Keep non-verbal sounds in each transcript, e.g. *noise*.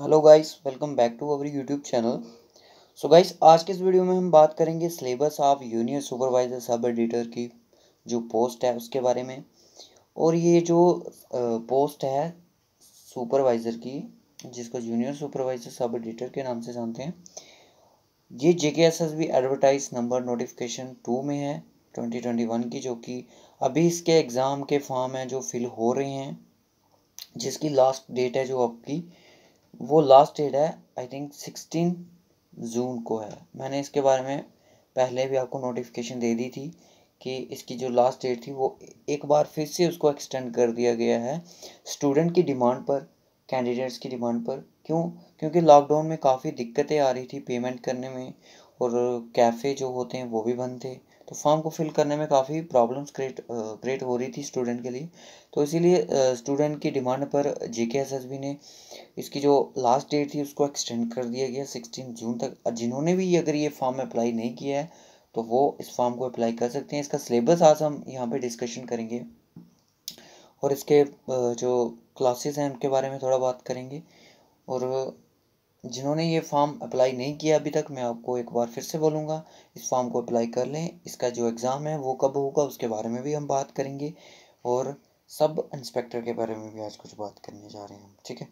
hello guys welcome back to our YouTube channel so guys आज के इस video में हम बात करेंगे syllabus of junior supervisor sub editor की जो पोस्ट है उसके बारे में और ये जो पोस्ट है सुपरवाइज़र की जिसको जूनियर सुपरवाइज़र सब एडिटर के नाम से जानते हैं ये J K S S B advertise number notification two में है ट्वेंटी ट्वेंटी वन की जो कि अभी इसके एग्ज़ाम के फॉर्म हैं जो फिल हो रहे हैं जिसकी लास्ट डेट है जो आपकी वो लास्ट डेट है आई थिंक सिक्सटीन जून को है मैंने इसके बारे में पहले भी आपको नोटिफिकेशन दे दी थी कि इसकी जो लास्ट डेट थी वो एक बार फिर से उसको एक्सटेंड कर दिया गया है स्टूडेंट की डिमांड पर कैंडिडेट्स की डिमांड पर क्यों क्योंकि लॉकडाउन में काफ़ी दिक्कतें आ रही थी पेमेंट करने में और कैफ़े जो होते हैं वो भी बंद थे तो फॉर्म को फिल करने में काफ़ी प्रॉब्लम्स क्रिएट क्रिएट हो रही थी स्टूडेंट के लिए तो इसीलिए स्टूडेंट की डिमांड पर जे के एस एस बी ने इसकी जो लास्ट डेट थी उसको एक्सटेंड कर दिया गया सिक्सटीन जून तक जिन्होंने भी अगर ये फॉर्म अप्लाई नहीं किया है तो वो इस फॉर्म को अप्लाई कर सकते हैं इसका सिलेबस आज हम यहाँ पे डिस्कशन करेंगे और इसके जो क्लासेस हैं उनके बारे में थोड़ा बात करेंगे और जिन्होंने ये फॉर्म अप्लाई नहीं किया अभी तक मैं आपको एक बार फिर से बोलूँगा इस फॉर्म को अप्लाई कर लें इसका जो एग्ज़ाम है वो कब होगा उसके बारे में भी हम बात करेंगे और सब इंस्पेक्टर के बारे में भी आज कुछ बात करने जा रहे हैं ठीक है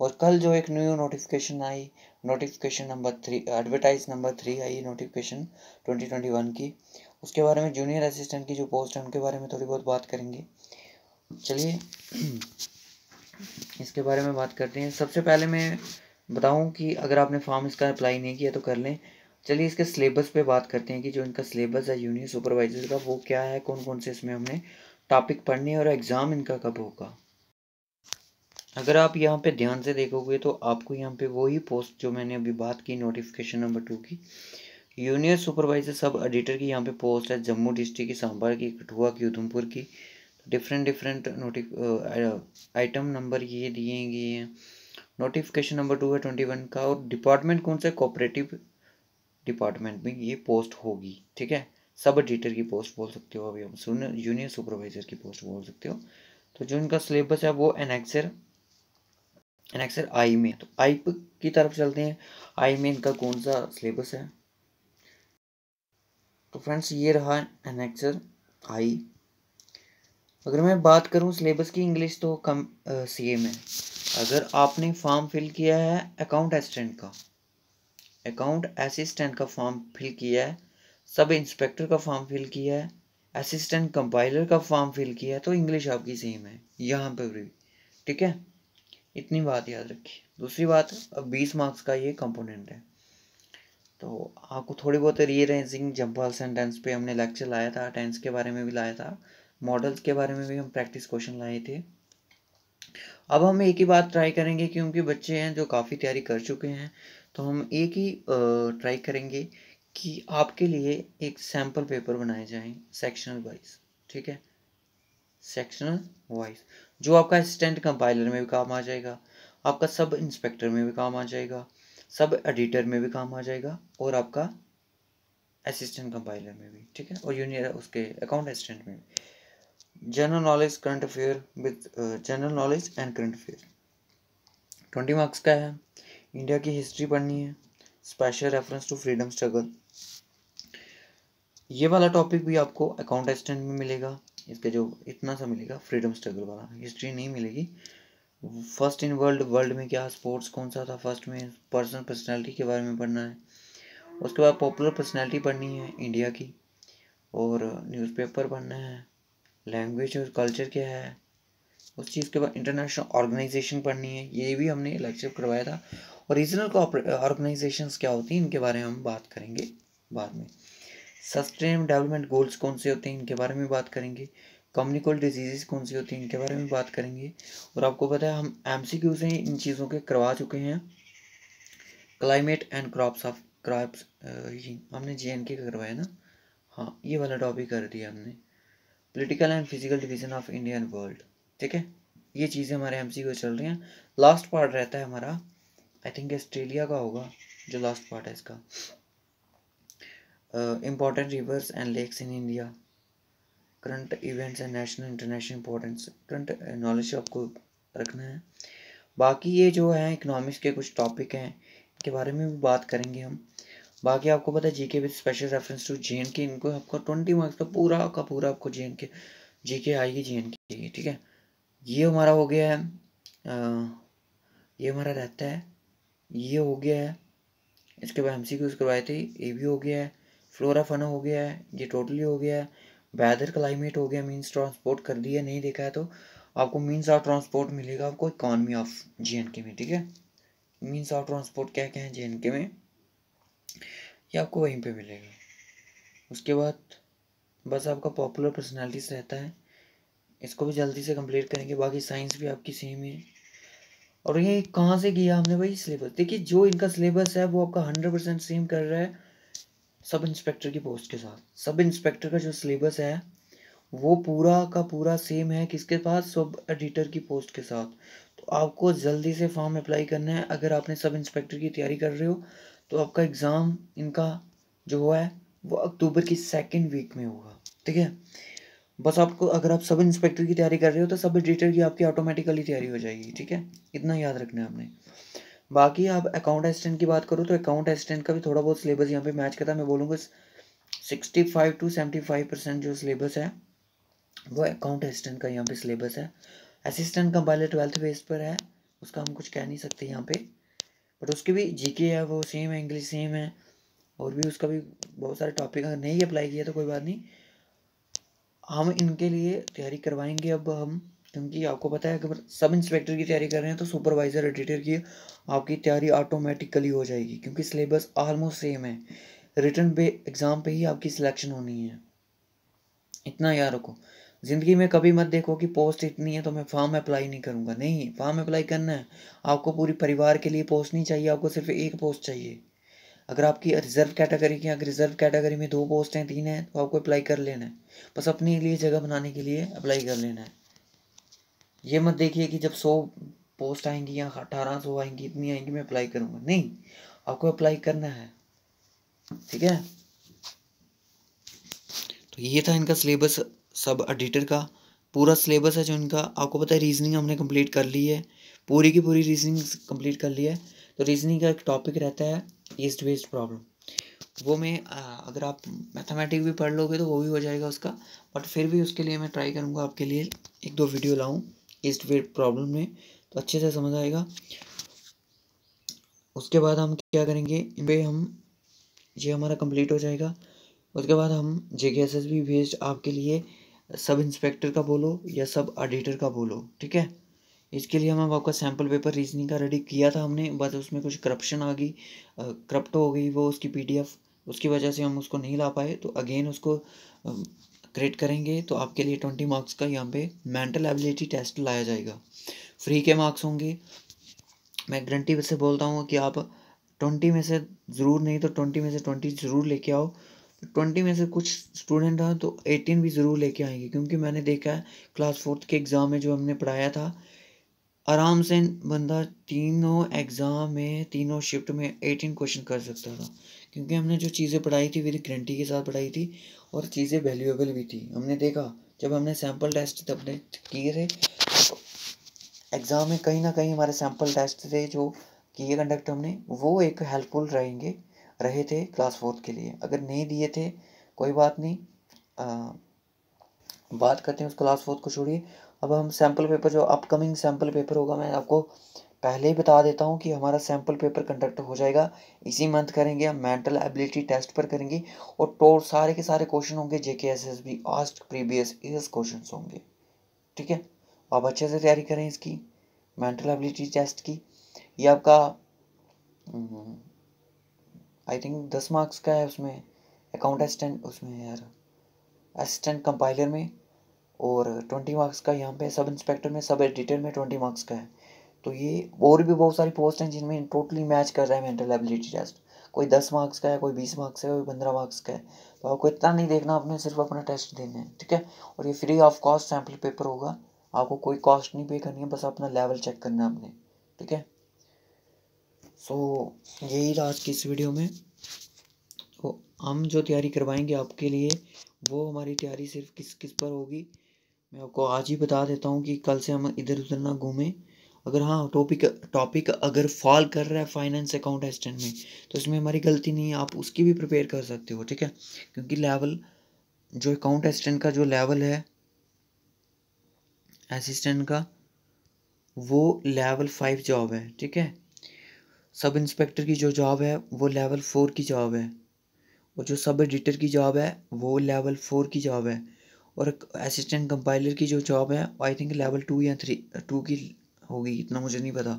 और कल जो एक न्यू नोटिफिकेशन आई notification number three advertise number three आई नोटिफिकेशन ट्वेंटी ट्वेंटी वन की उसके बारे में जूनियर असिस्टेंट की जो पोस्ट है उनके बारे में थोड़ी बहुत बात करेंगे चलिए *clears throat* इसके बारे में बात करते हैं सबसे पहले मैं बताऊँ कि अगर आपने फॉर्म इसका अप्लाई नहीं किया तो कर लें चलिए इसके सिलेबस पे बात करते हैं कि जो इनका सिलेबस है यूनियन सुपरवाइजर का वो क्या है कौन कौन से इसमें हमने टॉपिक पढ़ने और एग्ज़ाम इनका कब होगा अगर आप यहाँ पे ध्यान से देखोगे तो आपको यहाँ पे वही पोस्ट जो मैंने अभी बात की नोटिफिकेशन नंबर टू की यूनियर सुपरवाइजर सब एडिटर की यहाँ पे पोस्ट है जम्मू डिस्ट्रिक्ट की सांभर की कठुआ की उधमपुर की डिफरेंट डिफरेंट नोटिफ आइटम नंबर ये दिए गए हैं नोटिफिकेशन नंबर टू है ट्वेंटी वन का और डिपार्टमेंट कौन सा कोऑपरेटिव डिपार्टमेंट में ये पोस्ट होगी ठीक है सब एडिटर की पोस्ट बोल सकते हो अभी हम जूनियर सुपरवाइजर की पोस्ट बोल सकते हो तो जो इनका सिलेबस है वो एनेक्सर एनेक्सर आई में तो आई की तरफ चलते हैं आई में इनका कौन सा सिलेबस है तो फ्रेंड्स ये रहा एनेक्सर आई अगर मैं बात करूं सिलेबस की इंग्लिश तो कम सेम है अगर आपने फॉर्म फिल किया है अकाउंट असिस्टेंट का अकाउंट असिस्टेंट का फॉर्म फिल किया है सब इंस्पेक्टर का फॉर्म फिल किया है असिस्टेंट कंपाइलर का फॉर्म फिल किया है तो इंग्लिश आपकी सेम है यहाँ पर भी ठीक है इतनी बात याद रखिए दूसरी बात अब बीस मार्क्स का ये कंपोनेंट है तो आपको थोड़ी बहुत रीअरेंजिंग जम्पल सेंटेंस पे हमने लेक्चर लाया था टेंस के बारे में भी लाया था मॉडल्स के बारे में भी हम प्रैक्टिस क्वेश्चन लाए थे अब हम एक ही बात ट्राई करेंगे क्योंकि बच्चे हैं जो काफ़ी तैयारी कर चुके हैं तो हम एक ही ट्राई करेंगे कि आपके लिए एक सैम्पल पेपर बनाए जाएं सेक्शनल वाइज ठीक है सेक्शनल वाइज जो आपका असिस्टेंट कंपाइलर में भी काम आ जाएगा आपका सब इंस्पेक्टर में भी काम आ जाएगा सब एडिटर में भी काम आ जाएगा और आपका असिस्टेंट कंपाइलर में भी ठीक है और यूनियर उसके अकाउंट असिस्टेंट में भी general knowledge current affair with general knowledge and current affair twenty marks का है इंडिया की हिस्ट्री पढ़नी है special reference to freedom struggle ये वाला टॉपिक भी आपको अकाउंट असिस्टेंट में मिलेगा इसका जो इतना सा मिलेगा फ्रीडम स्ट्रगल वाला हिस्ट्री नहीं मिलेगी फर्स्ट इन वर्ल्ड वर्ल्ड में क्या स्पोर्ट्स कौन सा था फर्स्ट में पर्सनल पर्सनैलिटी के बारे में पढ़ना है उसके बाद पॉपुलर पर्सनैलिटी पढ़नी है इंडिया की और न्यूज़पेपर पढ़ना है लैंग्वेज और कल्चर क्या है उस चीज़ के बाद इंटरनेशनल ऑर्गेनाइजेशन पढ़नी है ये भी हमने लेक्चर करवाया था और रीजनल ऑर्गेनाइजेशन क्या होती हैं इनके बारे में हम बात करेंगे बाद में सस्टेनेबल डेवलपमेंट गोल्स कौन से होते हैं इनके बारे में बात करेंगे कम्युनिकल डिजीजेज़ कौन सी होती हैं इनके बारे में बात करेंगे और आपको पता है हम एम सी क्यू से इन चीज़ों के करवा चुके हैं climate and crops of crops हमने जे एन के करवाया ना हाँ ये वाला टॉपिक कर दिया हमने political and physical division of Indian world ठीक है ये चीज़ें हमारे एम सी क्यू चल रही हैं लास्ट पार्ट रहता है हमारा आई थिंक ऑस्ट्रेलिया का होगा जो लास्ट पार्ट है इसका uh, important rivers and lakes in India, current events and national international importance current knowledge आपको रखना है बाकी ये जो है इकोनॉमिक्स के कुछ टॉपिक हैं के बारे में भी बात करेंगे हम बाकी आपको पता है G K with special reference to J and K इनको आपको ट्वेंटी मार्क्स का पूरा का पूरा आपको जे एन के जी के आएगी जे एन के आएगी ठीक है ये हमारा हो गया है आ, ये हमारा रहता है ये हो गया है इसके बाद एम सी क्यूज़ करवाए थे ये भी हो गया है फ्लोरा फना हो गया है ये टोटली हो गया है वैदर क्लाइमेट हो गया मीन्स ट्रांसपोर्ट कर दिया नहीं देखा है तो आपको मीन्स ऑफ ट्रांसपोर्ट मिलेगा आपको इकॉनमी ऑफ जे एंड के में ठीक है मीन्स ऑफ ट्रांसपोर्ट क्या क्या है जे एंड के में ये आपको वहीं पे मिलेगा उसके बाद बस आपका पॉपुलर पर्सनैलिटीज रहता है इसको भी जल्दी से कम्प्लीट करेंगे बाकी साइंस भी आपकी सेम है और ये कहाँ से किया हमने भाई सिलेबस देखिए जो इनका सिलेबस है वो आपका हंड्रेड परसेंट सेम कर रहा है सब इंस्पेक्टर की पोस्ट के साथ सब इंस्पेक्टर का जो सिलेबस है वो पूरा का पूरा सेम है किसके पास सब एडिटर की पोस्ट के साथ तो आपको जल्दी से फॉर्म अप्लाई करना है अगर आपने सब इंस्पेक्टर की तैयारी कर रहे हो तो आपका एग्ज़ाम इनका जो हुआ है वो अक्टूबर की सेकेंड वीक में होगा ठीक है बस आपको अगर आप सब इंस्पेक्टर की तैयारी कर रहे हो तो सब एडिटर की आपकी ऑटोमेटिकली तैयारी हो जाएगी ठीक है इतना याद रखना है आपने बाकी आप अकाउंट असिस्टेंट की बात करूँ तो अकाउंट असिस्टेंट का भी थोड़ा बहुत सिलेबस यहाँ पे मैच करता है मैं बोलूँगा sixty five to seventy five percent जो सिलेबस है वो अकाउंट असिस्टेंट का यहाँ पे सिलेबस है असिस्टेंट का पहले ट्वेल्थ बेस पर है उसका हम कुछ कह नहीं सकते यहाँ पे बट उसकी भी के है वो सेम है इंग्लिश सेम है और भी उसका भी बहुत सारे टॉपिक अगर नहीं अप्लाई किया तो कोई बात नहीं हम इनके लिए तैयारी करवाएंगे अब हम क्योंकि आपको पता है अगर सब इंस्पेक्टर की तैयारी कर रहे हैं तो सुपरवाइज़र एडिटर की आपकी तैयारी ऑटोमेटिकली हो जाएगी क्योंकि सिलेबस ऑलमोस्ट सेम है रिटर्न पे एग्ज़ाम पे ही आपकी सिलेक्शन होनी है इतना याद रखो ज़िंदगी में कभी मत देखो कि पोस्ट इतनी है तो मैं फॉर्म अप्लाई नहीं करूँगा नहीं फॉर्म अप्लाई करना है आपको पूरी परिवार के लिए पोस्ट नहीं चाहिए आपको सिर्फ एक पोस्ट चाहिए अगर आपकी रिजर्व कैटेगरी की अगर रिजर्व कैटेगरी में दो पोस्ट हैं तीन हैं तो आपको अप्लाई कर लेना है बस अपने लिए जगह बनाने के लिए अप्लाई कर लेना है ये मत देखिए कि जब सौ पोस्ट आएंगी या अठारह सौ आएंगी इतनी आएंगी मैं अप्लाई करूँगा नहीं आपको अप्लाई करना है ठीक है तो ये था इनका सिलेबस सब एडिटर का पूरा सिलेबस है जो इनका आपको पता है रीजनिंग हमने कंप्लीट कर ली है पूरी की पूरी रीजनिंग कंप्लीट कर ली है तो रीजनिंग का एक टॉपिक रहता है ईस्ट वेस्ट प्रॉब्लम वो मैं अगर आप मैथमेटिक भी पढ़ लोगे तो वो भी हो जाएगा उसका बट फिर भी उसके लिए मैं ट्राई करूँगा आपके लिए एक दो वीडियो लाऊँ ईस्ट वेट प्रॉब्लम में तो अच्छे से समझ आएगा उसके बाद हम क्या करेंगे इन हम ये हमारा कंप्लीट हो जाएगा उसके बाद हम जे K S S be based आपके लिए सब इंस्पेक्टर का बोलो या सब ऑडिटर का बोलो ठीक है इसके लिए हम आपका सैम्पल पेपर रीजनिंग का रेडी किया था हमने बस उसमें कुछ करप्शन आ गई करप्ट हो गई वो उसकी एफ उसकी वजह से हम उसको नहीं ला पाए तो अगेन उसको ग्रेड करेंगे तो आपके लिए ट्वेंटी मार्क्स का यहाँ पे मेंटल एबिलिटी टेस्ट लाया जाएगा फ्री के मार्क्स होंगे मैं गारंटी से बोलता हूँ कि आप ट्वेंटी में से ज़रूर नहीं तो ट्वेंटी में से ट्वेंटी ज़रूर लेके आओ ट्वेंटी में से कुछ स्टूडेंट हैं तो एटीन भी ज़रूर लेके आएंगे क्योंकि मैंने देखा है क्लास फोर्थ के एग्ज़ाम में जो हमने पढ़ाया था आराम से बंदा तीनों एग्ज़ाम में तीनों शिफ्ट में एटीन क्वेश्चन कर सकता था क्योंकि हमने जो चीज़ें पढ़ाई थी विद गारंटी के साथ पढ़ाई थी और चीज़ें वैल्यूएबल भी थी हमने देखा जब हमने सैम्पल टेस्ट अपने किए थे एग्ज़ाम में कहीं ना कहीं हमारे सैम्पल टेस्ट थे जो किए कंडक्ट हमने वो एक हेल्पफुल रहेंगे रहे थे क्लास फोर्थ के लिए अगर नहीं दिए थे कोई बात नहीं आ, बात करते हैं उस क्लास फोर्थ को छोड़िए अब हम सैम्पल पेपर जो अपकमिंग सैम्पल पेपर होगा मैं आपको पहले ही बता देता हूँ कि हमारा सैम्पल पेपर कंडक्ट हो जाएगा इसी मंथ करेंगे हम मेंटल एबिलिटी टेस्ट पर करेंगे और टोल सारे के सारे क्वेश्चन होंगे J K S S B आस्ट प्रीवियस ईयर्स क्वेश्चन होंगे ठीक है आप अच्छे से तैयारी करें इसकी मेंटल एबिलिटी टेस्ट की ये आपका आई थिंक दस मार्क्स का है उसमें अकाउंट असिस्टेंट उसमें यार असिस्टेंट कंपाइलर में और ट्वेंटी मार्क्स का यहाँ पे सब इंस्पेक्टर में सब एडिटर में ट्वेंटी मार्क्स का है तो ये और भी बहुत सारी पोस्ट हैं जिनमें टोटली मैच कर रहा है मेंटल एबिलिटी टेस्ट कोई दस मार्क्स का है कोई बीस मार्क्स का है कोई पंद्रह मार्क्स का है तो आपको इतना नहीं देखना आपने सिर्फ अपना टेस्ट देना है ठीक है और ये free of cost sample paper होगा आपको कोई कॉस्ट नहीं पे करनी है बस अपना लेवल चेक करना है आपने ठीक है सो so, यही रहा आज की इस वीडियो में तो हम जो तैयारी करवाएंगे आपके लिए वो हमारी तैयारी सिर्फ किस किस पर होगी मैं आपको आज ही बता देता हूँ कि कल से हम इधर उधर ना घूमें अगर हाँ टॉपिक टॉपिक अगर फॉल कर रहा है फाइनेंस अकाउंट असिस्टेंट में तो इसमें हमारी गलती नहीं है आप उसकी भी प्रिपेयर कर सकते हो ठीक है क्योंकि लेवल जो अकाउंट असिस्टेंट का जो लेवल है असिस्टेंट का वो लेवल फाइव जॉब है ठीक है सब इंस्पेक्टर की जो जॉब है वो लेवल फोर की जॉब है और जो सब एडिटर की जॉब है वो लेवल फोर की जॉब है और असिस्टेंट कंपाइलर की जो जॉब है आई थिंक लेवल टू या थ्री टू की होगी इतना मुझे नहीं पता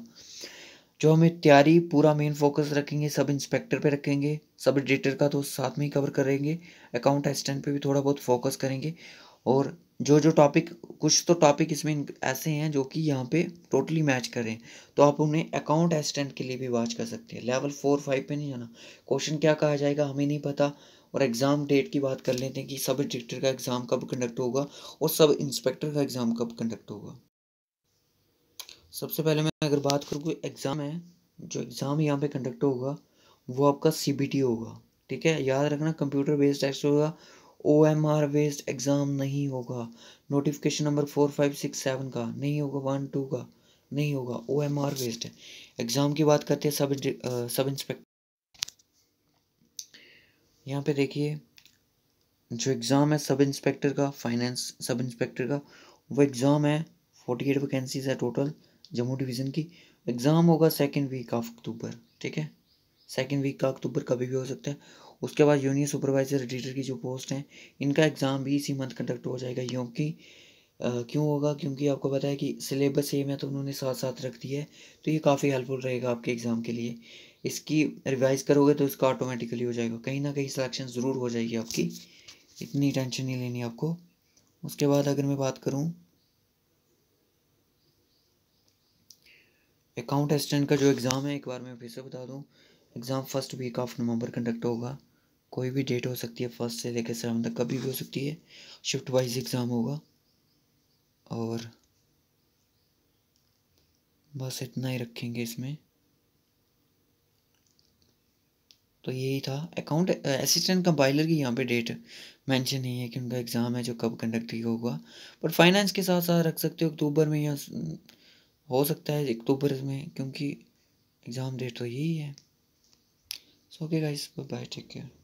जो हमें तैयारी पूरा मेन फोकस रखेंगे सब इंस्पेक्टर पे रखेंगे सब एडिटर का तो साथ में ही कवर करेंगे अकाउंट असिस्टेंट पे भी थोड़ा बहुत फोकस करेंगे और जो जो टॉपिक कुछ तो टॉपिक इसमें ऐसे हैं जो कि यहाँ पे टोटली मैच करें तो आप उन्हें अकाउंट असिस्टेंट के लिए भी वॉच कर सकते हैं लेवल फोर फाइव पे नहीं जाना क्वेश्चन क्या कहा जाएगा हमें नहीं पता और एग्ज़ाम डेट की बात कर लेते हैं कि सब एडिक्टर का एग्ज़ाम कब कंडक्ट होगा और सब इंस्पेक्टर का एग्ज़ाम कब कंडक्ट होगा सबसे पहले मैं अगर बात करूँ कोई एग्ज़ाम है जो एग्ज़ाम यहाँ पे कंडक्ट होगा वो आपका सी होगा ठीक है याद रखना कंप्यूटर बेस्ड टेस्ट होगा O M R based exam नहीं होगा notification number four five six seven का नहीं होगा वन टू का नहीं होगा ओ एम आर बेस्ड है एग्ज़ाम की बात करते हैं सब आ, सब इंस्पेक्टर यहाँ पे देखिए जो एग्ज़ाम है सब इंस्पेक्टर का फाइनेंस सब इंस्पेक्टर का वो एग्ज़ाम है फोर्टी एट वैकेंसीज है टोटल जम्मू डिवीज़न की एग्ज़ाम होगा सेकेंड वीक ऑफ अक्टूबर ठीक है सेकेंड वीक का अक्टूबर कभी भी हो सकता है उसके बाद यूनियन सुपरवाइजर एडिटर की जो पोस्ट हैं इनका एग्ज़ाम भी इसी मंथ कंडक्ट हो जाएगा क्योंकि क्यों होगा क्योंकि आपको पता है कि सिलेबस सेम है तो उन्होंने साथ साथ रख दिया है तो ये काफ़ी हेल्पफुल रहेगा आपके एग्ज़ाम के लिए इसकी रिवाइज करोगे तो इसका ऑटोमेटिकली हो जाएगा कहीं ना कहीं सिलेक्शन ज़रूर हो जाएगी आपकी इतनी टेंशन नहीं लेनी आपको उसके बाद अगर मैं बात करूँ अकाउंट असिस्टेंट का जो एग्ज़ाम है एक बार मैं फिर से बता दूँ exam first week of November conduct होगा कोई भी डेट हो सकती है फर्स्ट से लेकर सेवन तक कभी भी हो सकती है शिफ्ट वाइज एग्ज़ाम होगा और बस इतना ही रखेंगे इसमें तो यही था अकाउंट असिस्टेंट कंपाइलर की यहाँ पे डेट मेंशन नहीं है कि उनका एग्ज़ाम है जो कब कंडक्ट होगा पर फाइनेंस के साथ साथ रख सकते हो अक्टूबर में या हो सकता है अक्टूबर में क्योंकि एग्ज़ाम डेट तो यही है so okay guys bye take care